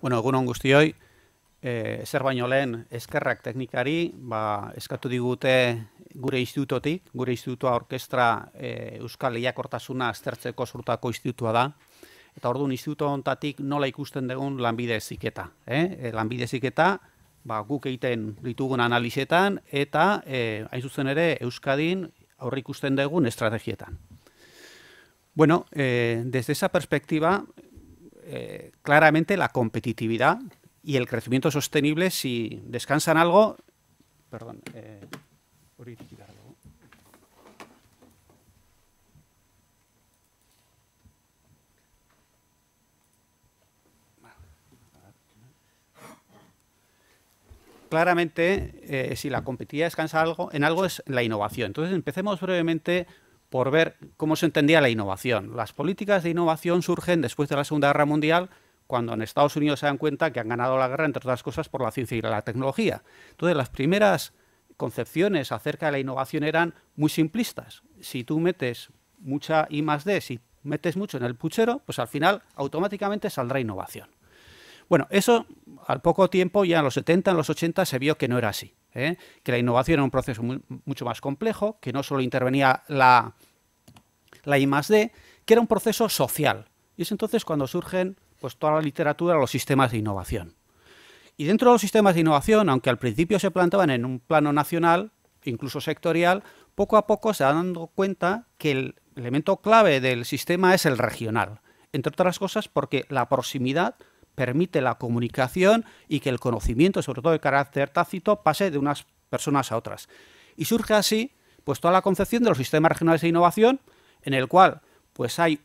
Bueno, egun on guztioi. Eh, zer baino lehen eskerrak teknikari, ba, eskatu digute gure institutotik, gure institutua orkestra eh, Euskal Iakortasuna aztertzeko sortako institutua da. Eta orduan instituto hontatik nola ikusten dugun lanbide ziketa, eh? E, lanbide ba, guk egiten ditugun analizetan eta eh hain zuzen ere Euskadin aurre ikusten dugun estrategietan. Bueno, eh, desde esa perspectiva, Eh, claramente la competitividad y el crecimiento sostenible si descansan algo. Perdón. Eh, claramente, eh, si la competitividad descansa algo, en algo es la innovación. Entonces, empecemos brevemente por ver cómo se entendía la innovación. Las políticas de innovación surgen después de la Segunda Guerra Mundial, cuando en Estados Unidos se dan cuenta que han ganado la guerra, entre otras cosas, por la ciencia y la tecnología. Entonces, las primeras concepciones acerca de la innovación eran muy simplistas. Si tú metes mucha I más D, si metes mucho en el puchero, pues al final automáticamente saldrá innovación. Bueno, eso al poco tiempo, ya en los 70, en los 80, se vio que no era así. ¿eh? que la innovación era un proceso mucho más complejo, que no solo intervenía la, la I más D, que era un proceso social. Y es entonces cuando surgen pues, toda la literatura, los sistemas de innovación. Y dentro de los sistemas de innovación, aunque al principio se planteaban en un plano nacional, incluso sectorial, poco a poco se ha dando cuenta que el elemento clave del sistema es el regional. Entre otras cosas porque la proximidad permite la comunicación y que el conocimiento, sobre todo de carácter tácito, pase de unas personas a otras. Y surge así pues toda la concepción de los sistemas regionales de innovación, en el cual pues hay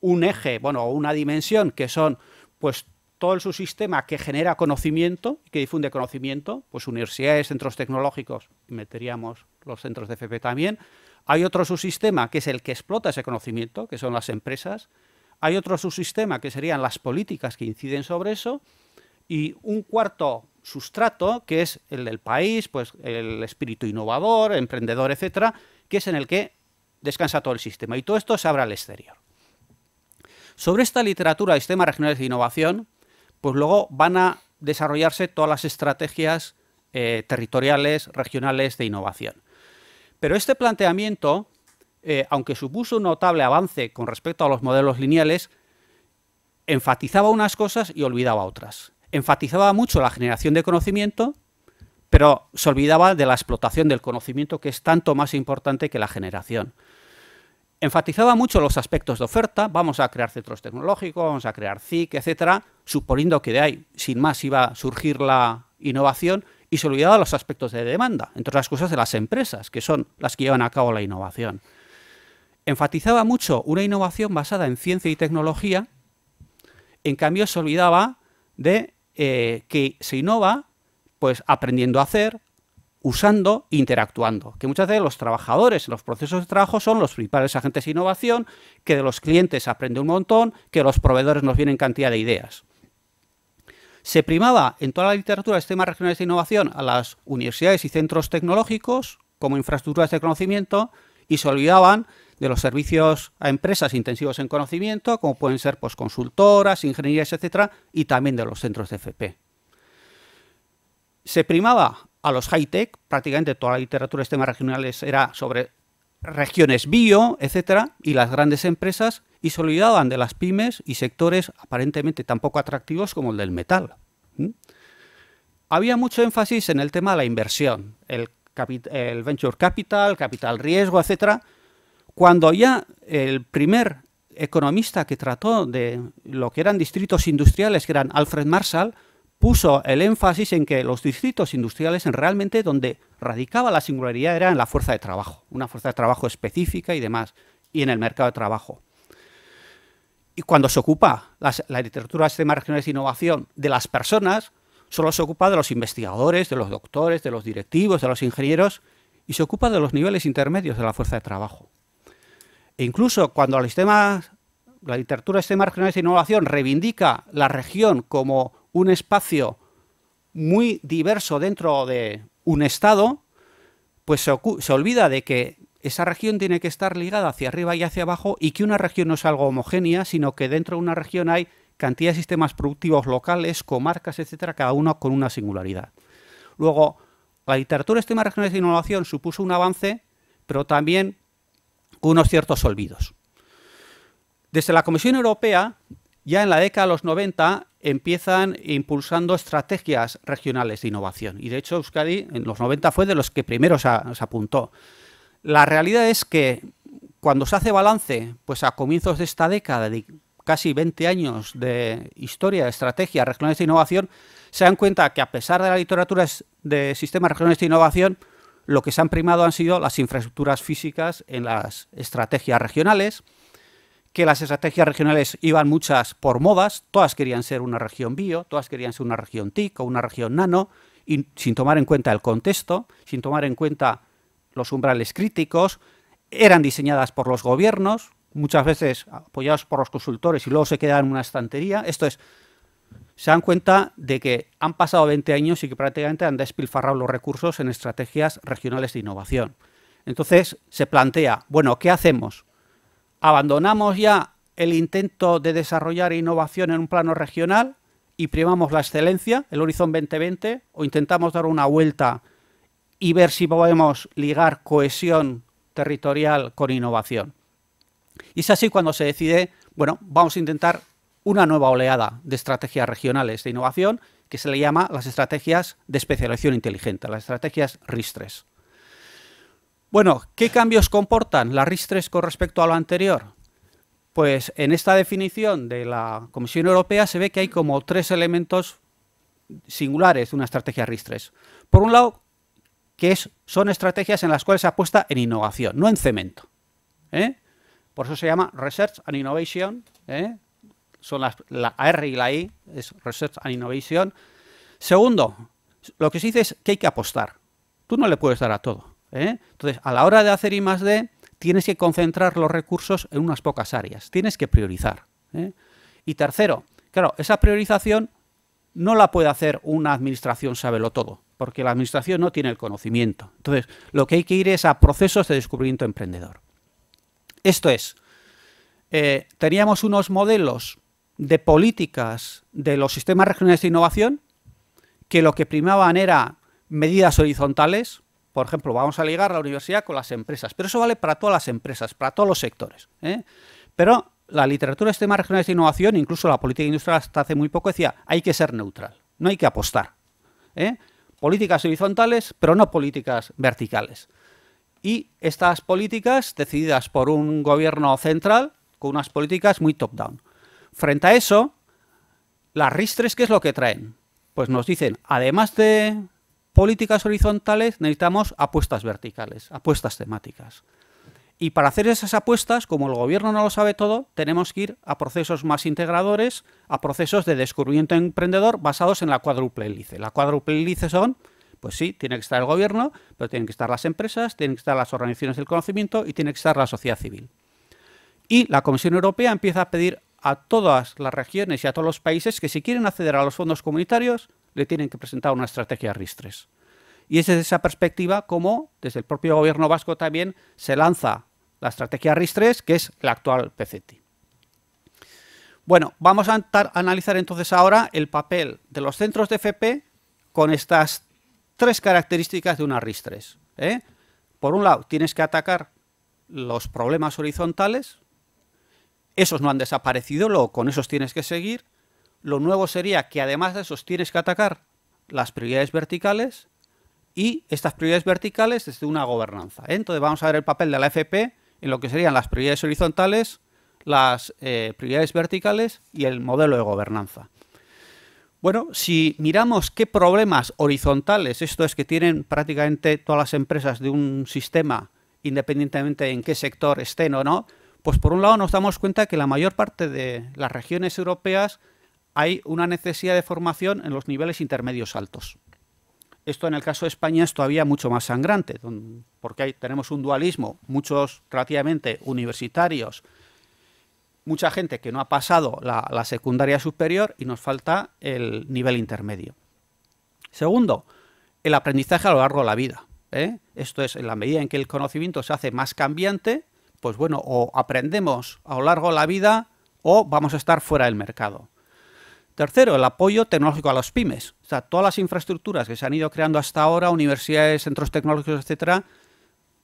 un eje, bueno, una dimensión que son pues todo el subsistema que genera conocimiento y que difunde conocimiento, pues universidades, centros tecnológicos, meteríamos los centros de FP también. Hay otro subsistema que es el que explota ese conocimiento, que son las empresas, hay otro subsistema que serían las políticas que inciden sobre eso y un cuarto sustrato que es el del país, pues el espíritu innovador, emprendedor, etcétera, que es en el que descansa todo el sistema y todo esto se abre al exterior. Sobre esta literatura de sistemas regionales de innovación, pues luego van a desarrollarse todas las estrategias eh, territoriales, regionales de innovación. Pero este planteamiento eh, aunque supuso un notable avance con respecto a los modelos lineales, enfatizaba unas cosas y olvidaba otras. Enfatizaba mucho la generación de conocimiento, pero se olvidaba de la explotación del conocimiento, que es tanto más importante que la generación. Enfatizaba mucho los aspectos de oferta, vamos a crear centros tecnológicos, vamos a crear CIC, etcétera, suponiendo que de ahí, sin más, iba a surgir la innovación, y se olvidaba los aspectos de demanda, entre otras cosas de las empresas, que son las que llevan a cabo la innovación enfatizaba mucho una innovación basada en ciencia y tecnología, en cambio se olvidaba de eh, que se innova pues aprendiendo a hacer, usando, interactuando. Que muchas veces los trabajadores, en los procesos de trabajo son los principales agentes de innovación, que de los clientes aprende un montón, que de los proveedores nos vienen cantidad de ideas. Se primaba en toda la literatura de sistemas regionales de innovación a las universidades y centros tecnológicos como infraestructuras de conocimiento, y se olvidaban de los servicios a empresas intensivos en conocimiento, como pueden ser pues, consultoras, ingenierías, etcétera, y también de los centros de FP. Se primaba a los high-tech, prácticamente toda la literatura de temas regionales era sobre regiones bio, etcétera, y las grandes empresas, y se olvidaban de las pymes y sectores aparentemente tan poco atractivos como el del metal. Había mucho énfasis en el tema de la inversión, el el venture capital, capital riesgo, etcétera, cuando ya el primer economista que trató de lo que eran distritos industriales, que eran Alfred Marshall, puso el énfasis en que los distritos industriales en realmente donde radicaba la singularidad era en la fuerza de trabajo, una fuerza de trabajo específica y demás, y en el mercado de trabajo. Y cuando se ocupa la, literatura de sistemas regionales de innovación de las personas, Solo se ocupa de los investigadores, de los doctores, de los directivos, de los ingenieros y se ocupa de los niveles intermedios de la fuerza de trabajo. E incluso cuando la literatura de sistemas regionales de innovación reivindica la región como un espacio muy diverso dentro de un Estado, pues se, olvida de que esa región tiene que estar ligada hacia arriba y hacia abajo y que una región no es algo homogénea, sino que dentro de una región hay cantidad de sistemas productivos locales, comarcas, etcétera, cada uno con una singularidad. Luego, la literatura de sistemas regionales de innovación supuso un avance, pero también unos ciertos olvidos. Desde la Comisión Europea, ya en la década de los 90, empiezan impulsando estrategias regionales de innovación. Y de hecho, Euskadi en los 90 fue de los que primero se, se apuntó. La realidad es que cuando se hace balance, pues a comienzos de esta década de casi 20 años de historia, de estrategia, regionales de innovación, se dan cuenta que a pesar de la literatura de sistemas regionales de innovación, lo que se han primado han sido las infraestructuras físicas en las estrategias regionales, que las estrategias regionales iban muchas por modas, todas querían ser una región bio, todas querían ser una región TIC o una región nano, y sin tomar en cuenta el contexto, sin tomar en cuenta los umbrales críticos, eran diseñadas por los gobiernos, muchas veces apoyados por los consultores y luego se quedan en una estantería. Esto es, se dan cuenta de que han pasado 20 años y que prácticamente han despilfarrado los recursos en estrategias regionales de innovación. Entonces se plantea, bueno, ¿qué hacemos? ¿Abandonamos ya el intento de desarrollar innovación en un plano regional y primamos la excelencia, el Horizonte 2020, o intentamos dar una vuelta y ver si podemos ligar cohesión territorial con innovación? Y es así cuando se decide, bueno, vamos a intentar una nueva oleada de estrategias regionales de innovación que se le llama las estrategias de especialización inteligente, las estrategias RIS3. Bueno, ¿qué cambios comportan las RIS3 con respecto a lo anterior? Pues en esta definición de la Comisión Europea se ve que hay como tres elementos singulares de una estrategia RIS3. Por un lado, que es, son estrategias en las cuales se apuesta en innovación, no en cemento. ¿eh? Por eso se llama Research and Innovation. ¿eh? Son las, la R y la I, es Research and Innovation. Segundo, lo que se dice es que hay que apostar. Tú no le puedes dar a todo. ¿eh? Entonces, a la hora de hacer I más D, tienes que concentrar los recursos en unas pocas áreas. Tienes que priorizar. ¿eh? Y tercero, claro, esa priorización no la puede hacer una administración sábelo todo, porque la administración no tiene el conocimiento. Entonces, lo que hay que ir es a procesos de descubrimiento emprendedor. Esto es, eh, teníamos unos modelos de políticas de los sistemas regionales de innovación que lo que primaban era medidas horizontales, por ejemplo, vamos a ligar la universidad con las empresas, pero eso vale para todas las empresas, para todos los sectores. ¿eh? Pero la literatura de sistemas regionales de innovación, incluso la política industrial hasta hace muy poco, decía, hay que ser neutral, no hay que apostar. ¿eh? Políticas horizontales, pero no políticas verticales. Y estas políticas decididas por un gobierno central con unas políticas muy top-down. Frente a eso, las RIS3, ¿qué es lo que traen? Pues nos dicen, además de políticas horizontales, necesitamos apuestas verticales, apuestas temáticas. Y para hacer esas apuestas, como el gobierno no lo sabe todo, tenemos que ir a procesos más integradores, a procesos de descubrimiento emprendedor basados en la cuádruple hélice. La cuádruple hélice son pues sí, tiene que estar el gobierno, pero tienen que estar las empresas, tienen que estar las organizaciones del conocimiento y tiene que estar la sociedad civil. Y la Comisión Europea empieza a pedir a todas las regiones y a todos los países que si quieren acceder a los fondos comunitarios, le tienen que presentar una estrategia RIS3. Y es desde esa perspectiva como desde el propio gobierno vasco también se lanza la estrategia RIS3, que es la actual PCT. Bueno, vamos a analizar entonces ahora el papel de los centros de FP con estas tres características de una RIS 3. ¿eh? Por un lado, tienes que atacar los problemas horizontales, esos no han desaparecido, lo con esos tienes que seguir. Lo nuevo sería que además de esos tienes que atacar las prioridades verticales y estas prioridades verticales desde una gobernanza. ¿eh? Entonces vamos a ver el papel de la FP en lo que serían las prioridades horizontales, las eh, prioridades verticales y el modelo de gobernanza. Bueno, si miramos qué problemas horizontales, esto es que tienen prácticamente todas las empresas de un sistema, independientemente en qué sector estén o no, pues por un lado nos damos cuenta que la mayor parte de las regiones europeas hay una necesidad de formación en los niveles intermedios altos. Esto en el caso de España es todavía mucho más sangrante, porque tenemos un dualismo, muchos relativamente universitarios mucha gente que no ha pasado la, secundaria superior y nos falta el nivel intermedio. Segundo, el aprendizaje a lo largo de la vida. ¿eh? Esto es, en la medida en que el conocimiento se hace más cambiante, pues bueno, o aprendemos a lo largo de la vida o vamos a estar fuera del mercado. Tercero, el apoyo tecnológico a las pymes. O sea, todas las infraestructuras que se han ido creando hasta ahora, universidades, centros tecnológicos, etcétera,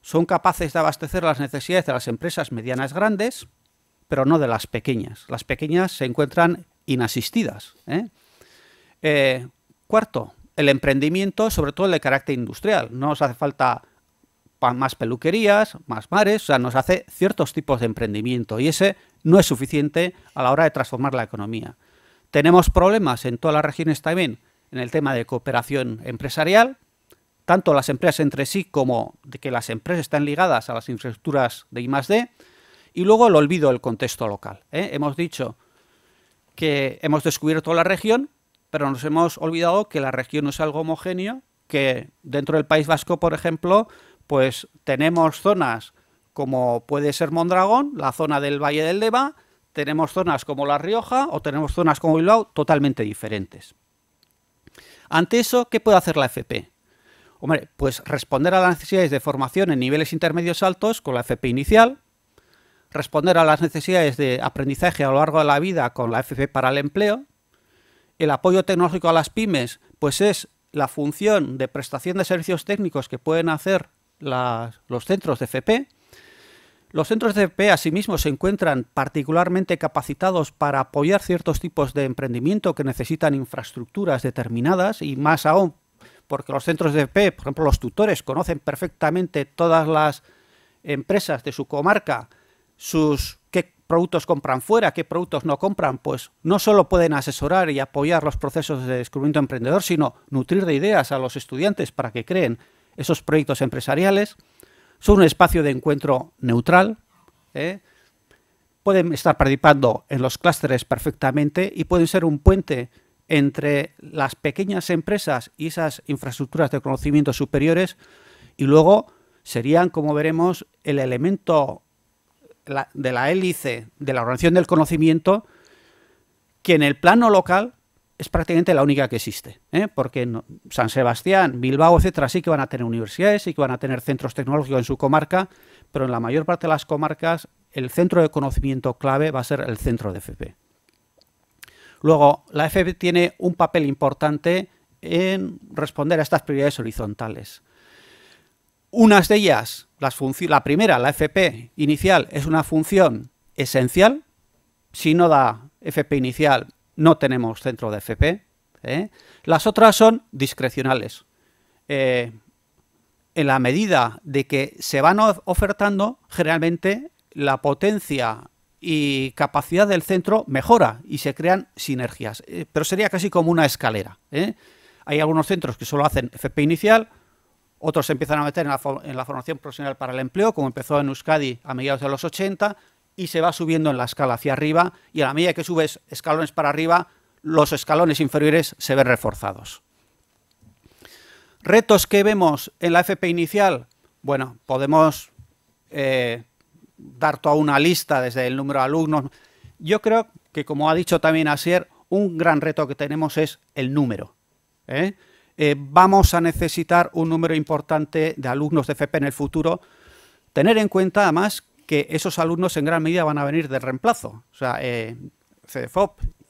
son capaces de abastecer las necesidades de las empresas medianas grandes pero no de las pequeñas. Las pequeñas se encuentran inasistidas. ¿eh? Eh, cuarto, el emprendimiento, sobre todo el de carácter industrial. No nos hace falta más peluquerías, más mares, o sea, nos hace ciertos tipos de emprendimiento y ese no es suficiente a la hora de transformar la economía. Tenemos problemas en todas las regiones también en el tema de cooperación empresarial, tanto las empresas entre sí como de que las empresas están ligadas a las infraestructuras de I+.D., y luego el olvido del contexto local. ¿eh? Hemos dicho que hemos descubierto la región, pero nos hemos olvidado que la región no es algo homogéneo, que dentro del País Vasco, por ejemplo, pues tenemos zonas como puede ser Mondragón, la zona del Valle del Deva, tenemos zonas como La Rioja o tenemos zonas como Bilbao totalmente diferentes. Ante eso, ¿qué puede hacer la FP? Hombre, pues responder a las necesidades de formación en niveles intermedios altos con la FP inicial, responder a las necesidades de aprendizaje a lo largo de la vida con la FP para el empleo. El apoyo tecnológico a las pymes, pues es la función de prestación de servicios técnicos que pueden hacer los centros de FP. Los centros de FP asimismo se encuentran particularmente capacitados para apoyar ciertos tipos de emprendimiento que necesitan infraestructuras determinadas y más aún porque los centros de FP, por ejemplo los tutores, conocen perfectamente todas las empresas de su comarca sus qué productos compran fuera, qué productos no compran, pues no solo pueden asesorar y apoyar los procesos de descubrimiento emprendedor, sino nutrir de ideas a los estudiantes para que creen esos proyectos empresariales. Son un espacio de encuentro neutral. ¿eh? Pueden estar participando en los clústeres perfectamente y pueden ser un puente entre las pequeñas empresas y esas infraestructuras de conocimiento superiores y luego serían, como veremos, el elemento de la hélice de la organización del conocimiento que en el plano local es prácticamente la única que existe, ¿eh? porque en San Sebastián, Bilbao, etcétera, sí que van a tener universidades, sí que van a tener centros tecnológicos en su comarca, pero en la mayor parte de las comarcas el centro de conocimiento clave va a ser el centro de FP. Luego, la FP tiene un papel importante en responder a estas prioridades horizontales. Unas de ellas, la primera, la FP inicial, es una función esencial. Si no da FP inicial, no tenemos centro de FP. ¿eh? Las otras son discrecionales. Eh, en la medida de que se van ofertando, generalmente la potencia y capacidad del centro mejora y se crean sinergias. Eh, pero sería casi como una escalera. Hay algunos centros que solo hacen FP inicial, otros se empiezan a meter en la, formación profesional para el empleo, como empezó en Euskadi a mediados de los 80, y se va subiendo en la escala hacia arriba, y a la medida que subes escalones para arriba, los escalones inferiores se ven reforzados. Retos que vemos en la FP inicial. Bueno, podemos eh, dar toda una lista desde el número de alumnos. Yo creo que, como ha dicho también Asier, un gran reto que tenemos es el número. ¿eh? Eh, vamos a necesitar un número importante de alumnos de FP en el futuro. Tener en cuenta, además, que esos alumnos en gran medida van a venir de reemplazo. O sea, eh,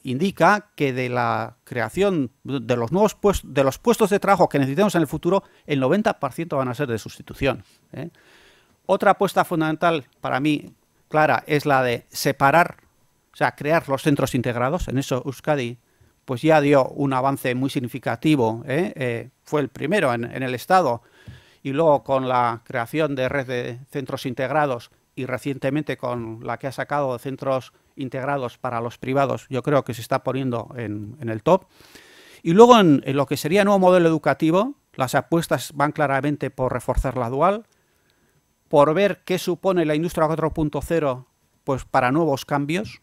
indica que de la creación de los nuevos puestos, de los puestos de trabajo que necesitemos en el futuro, el 90% van a ser de sustitución. ¿eh? Otra apuesta fundamental para mí, clara, es la de separar, o sea, crear los centros integrados. En eso Euskadi pues ya dio un avance muy significativo, ¿eh? Eh, fue el primero en, el Estado, y luego con la creación de red de centros integrados y recientemente con la que ha sacado de centros integrados para los privados, yo creo que se está poniendo en, el top. Y luego en, lo que sería nuevo modelo educativo, las apuestas van claramente por reforzar la dual, por ver qué supone la industria 4.0 pues para nuevos cambios.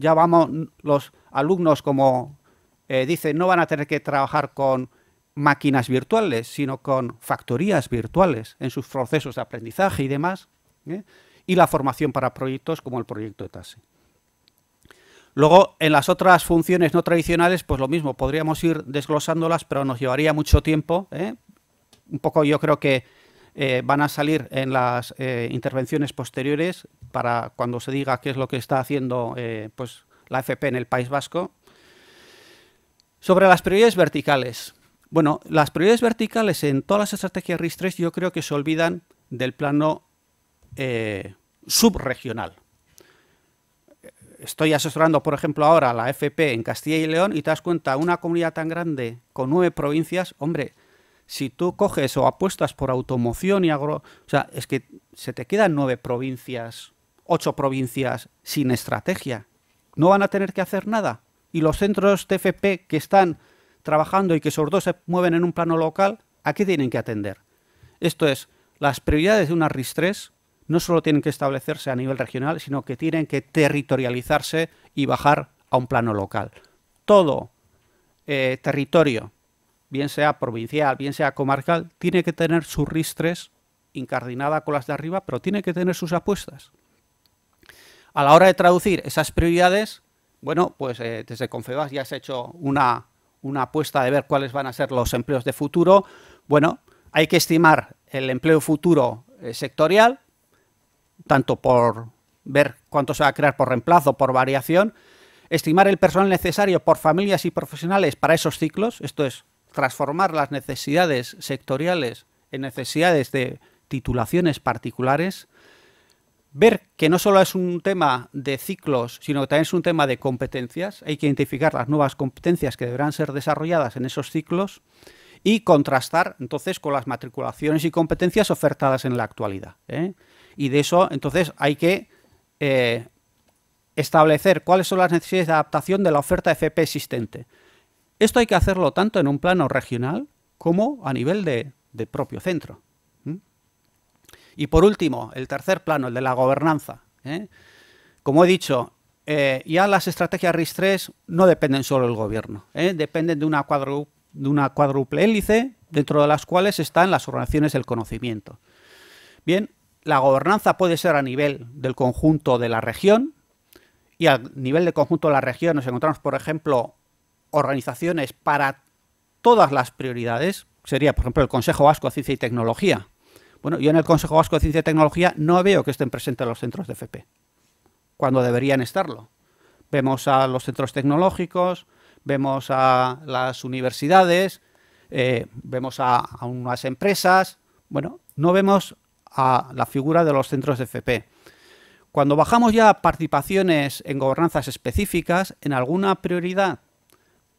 Ya vamos los alumnos como eh, dice no van a tener que trabajar con máquinas virtuales, sino con factorías virtuales en sus procesos de aprendizaje y demás, ¿eh? y la formación para proyectos como el proyecto de TASE. Luego, en las otras funciones no tradicionales, pues lo mismo, podríamos ir desglosándolas, pero nos llevaría mucho tiempo. ¿eh? Un poco yo creo que van a salir en las intervenciones posteriores para cuando se diga qué es lo que está haciendo pues, la FP en el País Vasco sobre las prioridades verticales. Bueno, las prioridades verticales en todas las estrategias RIS-3 yo creo que se olvidan del plano eh, subregional. Estoy asesorando, por ejemplo, ahora la FP en Castilla y León y te das cuenta, una comunidad tan grande con nueve provincias, hombre, si tú coges o apuestas por automoción y agro... O sea, es que se te quedan nueve provincias, ocho provincias sin estrategia. ¿No van a tener que hacer nada? y los centros TFP que están trabajando y que sobre todo se mueven en un plano local, ¿a qué tienen que atender? Esto es, las prioridades de una RIS-3 no solo tienen que establecerse a nivel regional, sino que tienen que territorializarse y bajar a un plano local. Todo eh, territorio, bien sea provincial, bien sea comarcal, tiene que tener su RIS-3 incardinada con las de arriba, pero tiene que tener sus apuestas. A la hora de traducir esas prioridades bueno, pues eh, desde Confebas ya has hecho una, apuesta de ver cuáles van a ser los empleos de futuro. Bueno, hay que estimar el empleo futuro eh, sectorial, tanto por ver cuánto se va a crear por reemplazo, por variación, estimar el personal necesario por familias y profesionales para esos ciclos, esto es, transformar las necesidades sectoriales en necesidades de titulaciones particulares, ver que no solo es un tema de ciclos, sino que también es un tema de competencias. Hay que identificar las nuevas competencias que deberán ser desarrolladas en esos ciclos y contrastar entonces con las matriculaciones y competencias ofertadas en la actualidad. ¿eh? Y de eso entonces hay que eh, establecer cuáles son las necesidades de adaptación de la oferta FP existente. Esto hay que hacerlo tanto en un plano regional como a nivel de propio centro. Y por último, el tercer plano, el de la gobernanza. ¿eh? Como he dicho, eh, ya las estrategias RIS-3 no dependen solo del gobierno, ¿eh? dependen de una, de una cuádruple hélice dentro de las cuales están las organizaciones del conocimiento. Bien, la gobernanza puede ser a nivel del conjunto de la región y a nivel del conjunto de la región nos encontramos, por ejemplo, organizaciones para todas las prioridades, sería, por ejemplo, el Consejo Vasco de Ciencia y Tecnología, bueno, yo en el Consejo Vasco de Ciencia y Tecnología no veo que estén presentes los centros de FP, cuando deberían estarlo. Vemos a los centros tecnológicos, vemos a las universidades, eh, vemos a, unas empresas. Bueno, no vemos a la figura de los centros de FP. Cuando bajamos ya participaciones en gobernanzas específicas, en alguna prioridad,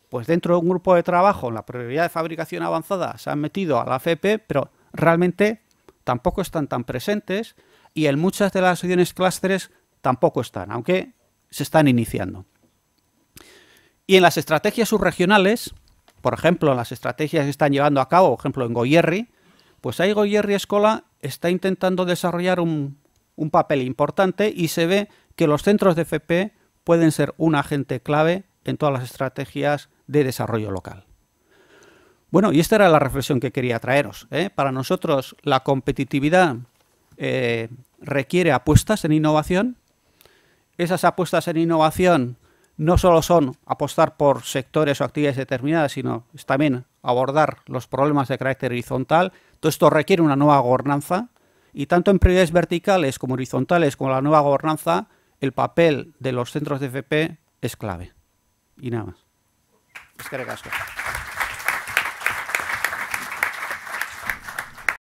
pues dentro de un grupo de trabajo, en la prioridad de fabricación avanzada, se han metido a la FP, pero realmente tampoco están tan presentes y en muchas de las regiones clústeres tampoco están, aunque se están iniciando. Y en las estrategias subregionales, por ejemplo, las estrategias que están llevando a cabo, por ejemplo, en Goyerri, pues ahí Goyerri Escola está intentando desarrollar un papel importante y se ve que los centros de FP pueden ser un agente clave en todas las estrategias de desarrollo local. Bueno, y esta era la reflexión que quería traeros. ¿eh? Para nosotros la competitividad eh, requiere apuestas en innovación. Esas apuestas en innovación no solo son apostar por sectores o actividades determinadas, sino también abordar los problemas de carácter horizontal. Todo esto requiere una nueva gobernanza y tanto en prioridades verticales como horizontales como la nueva gobernanza, el papel de los centros de FP es clave. Y nada más. Es que